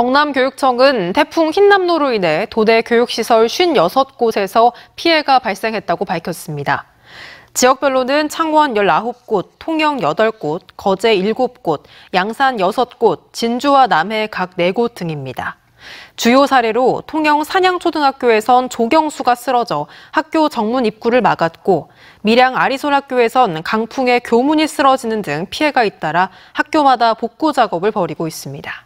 경남교육청은 태풍 흰남노로 인해 도내 교육시설 56곳에서 피해가 발생했다고 밝혔습니다. 지역별로는 창원 19곳, 통영 8곳, 거제 7곳, 양산 6곳, 진주와 남해 각 4곳 등입니다. 주요 사례로 통영 산양초등학교에선 조경수가 쓰러져 학교 정문 입구를 막았고 밀양 아리솔학교에선 강풍에 교문이 쓰러지는 등 피해가 잇따라 학교마다 복구 작업을 벌이고 있습니다.